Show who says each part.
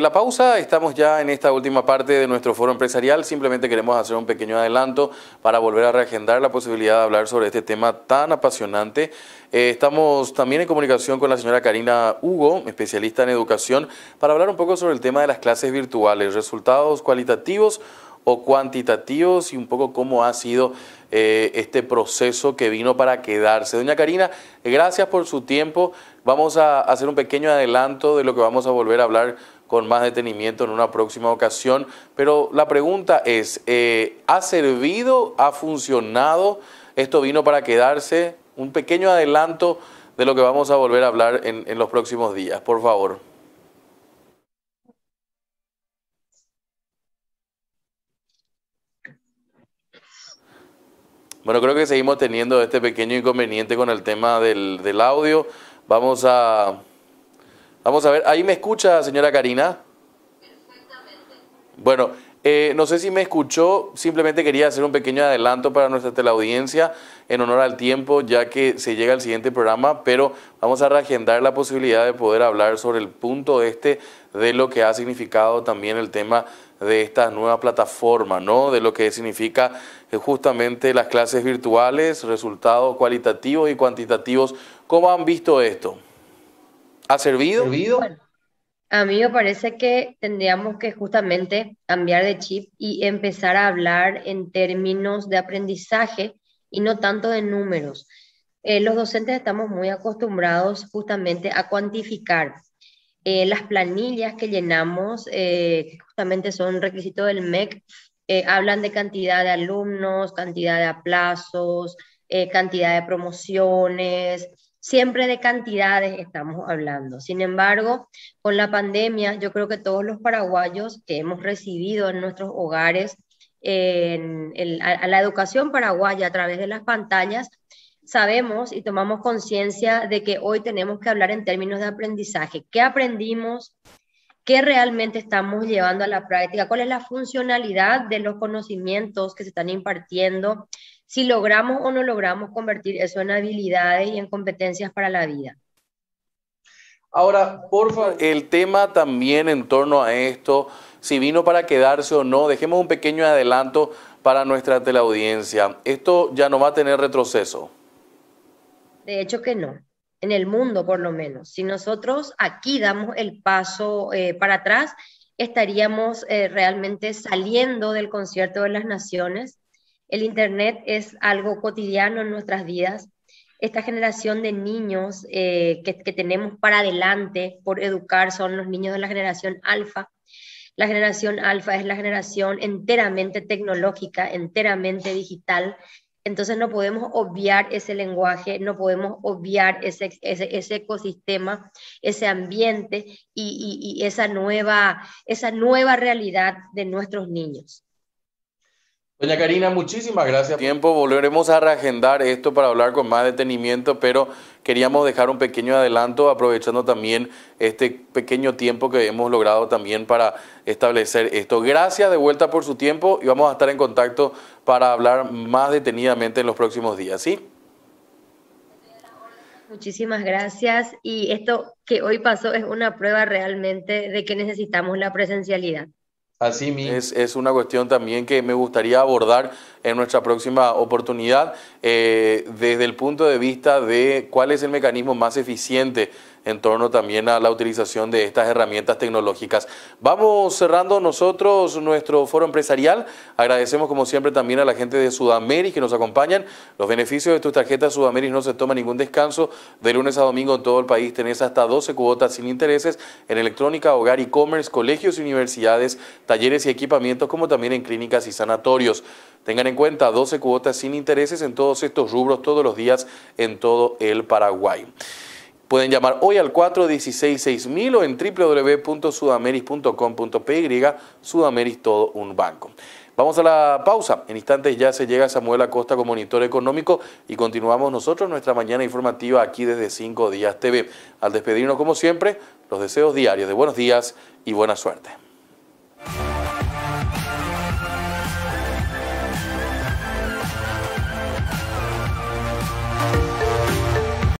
Speaker 1: la pausa, estamos ya en esta última parte de nuestro foro empresarial. Simplemente queremos hacer un pequeño adelanto para volver a reagendar la posibilidad de hablar sobre este tema tan apasionante. Eh, estamos también en comunicación con la señora Karina Hugo, especialista en educación, para hablar un poco sobre el tema de las clases virtuales, resultados cualitativos o cuantitativos y un poco cómo ha sido eh, este proceso que vino para quedarse. Doña Karina, gracias por su tiempo. Vamos a hacer un pequeño adelanto de lo que vamos a volver a hablar con más detenimiento en una próxima ocasión. Pero la pregunta es, eh, ¿ha servido? ¿Ha funcionado? ¿Esto vino para quedarse? Un pequeño adelanto de lo que vamos a volver a hablar en, los próximos días, por favor. Bueno, creo que seguimos teniendo este pequeño inconveniente con el tema del audio. Vamos a, Vamos a ver, ¿ahí me escucha, señora Karina? Perfectamente. Bueno, eh, no sé si me escuchó, simplemente quería hacer un pequeño adelanto para nuestra teleaudiencia en honor al tiempo, ya que se llega al siguiente programa, pero vamos a reagendar la posibilidad de poder hablar sobre el punto este de lo que ha significado también el tema de esta nueva plataforma, ¿no? De lo que significa eh, justamente las clases virtuales, resultados cualitativos y cuantitativos. ¿Cómo han visto esto? ¿Ha servido?
Speaker 2: a mí me parece que tendríamos que justamente cambiar de chip y empezar a hablar en términos de aprendizaje y no tanto de números. Eh, los docentes estamos muy acostumbrados justamente a cuantificar. Eh, las planillas que llenamos, que eh, justamente son requisito del MEC, hablan de cantidad de alumnos, cantidad de aplazos, cantidad de promociones, Siempre de cantidades estamos hablando. Sin embargo, con la pandemia, yo creo que todos los paraguayos que hemos recibido en nuestros hogares a la educación paraguaya a través de las pantallas, sabemos y tomamos conciencia de que hoy tenemos que hablar en términos de aprendizaje. ¿Qué aprendimos? ¿Qué realmente estamos llevando a la práctica? ¿Cuál es la funcionalidad de los conocimientos que se están impartiendo? si logramos o no logramos convertir eso en habilidades y en competencias para la vida.
Speaker 1: Ahora, por favor, el tema también en torno a esto, si vino para quedarse o no, dejemos un pequeño adelanto para nuestra teleaudiencia. Esto ya no va a tener retroceso.
Speaker 2: De hecho que no, en el mundo por lo menos. Si nosotros aquí damos el paso eh, para atrás, estaríamos eh, realmente saliendo del concierto de las naciones el Internet es algo cotidiano en nuestras vidas. Esta generación de niños eh, que, tenemos para adelante por educar son los niños de la generación alfa. La generación alfa es la generación enteramente tecnológica, enteramente digital, entonces no podemos obviar ese lenguaje, no podemos obviar ese, ecosistema, ese ambiente y, esa, nueva, esa nueva realidad de nuestros niños.
Speaker 1: Doña Karina, muchísimas gracias. Tiempo, volveremos a reagendar esto para hablar con más detenimiento, pero queríamos dejar un pequeño adelanto, aprovechando también este pequeño tiempo que hemos logrado también para establecer esto. Gracias de vuelta por su tiempo y vamos a estar en contacto para hablar más detenidamente en los próximos días, ¿sí?
Speaker 2: Muchísimas gracias y esto que hoy pasó es una prueba realmente de que necesitamos la presencialidad.
Speaker 1: Es, es, una cuestión también que me gustaría abordar en nuestra próxima oportunidad eh, desde el punto de vista de cuál es el mecanismo más eficiente en torno también a la utilización de estas herramientas tecnológicas. Vamos cerrando nosotros nuestro foro empresarial. Agradecemos como siempre también a la gente de Sudamérica que nos acompañan. Los beneficios de tus tarjetas Sudamérica no se toma ningún descanso. De lunes a domingo en todo el país tenés hasta 12 cuotas sin intereses en electrónica, hogar, e-commerce, colegios y universidades, talleres y equipamientos como también en clínicas y sanatorios. Tengan en cuenta 12 cuotas sin intereses en todos estos rubros todos los días en todo el Paraguay. Pueden llamar hoy al 416-6000 o en www.sudameris.com.py, Sudameris todo un banco. Vamos a la pausa. En instantes ya se llega Samuel Acosta como Monitor Económico y continuamos nosotros nuestra mañana informativa aquí desde 5 Días TV. Al despedirnos, como siempre, los deseos diarios de buenos días y buena suerte.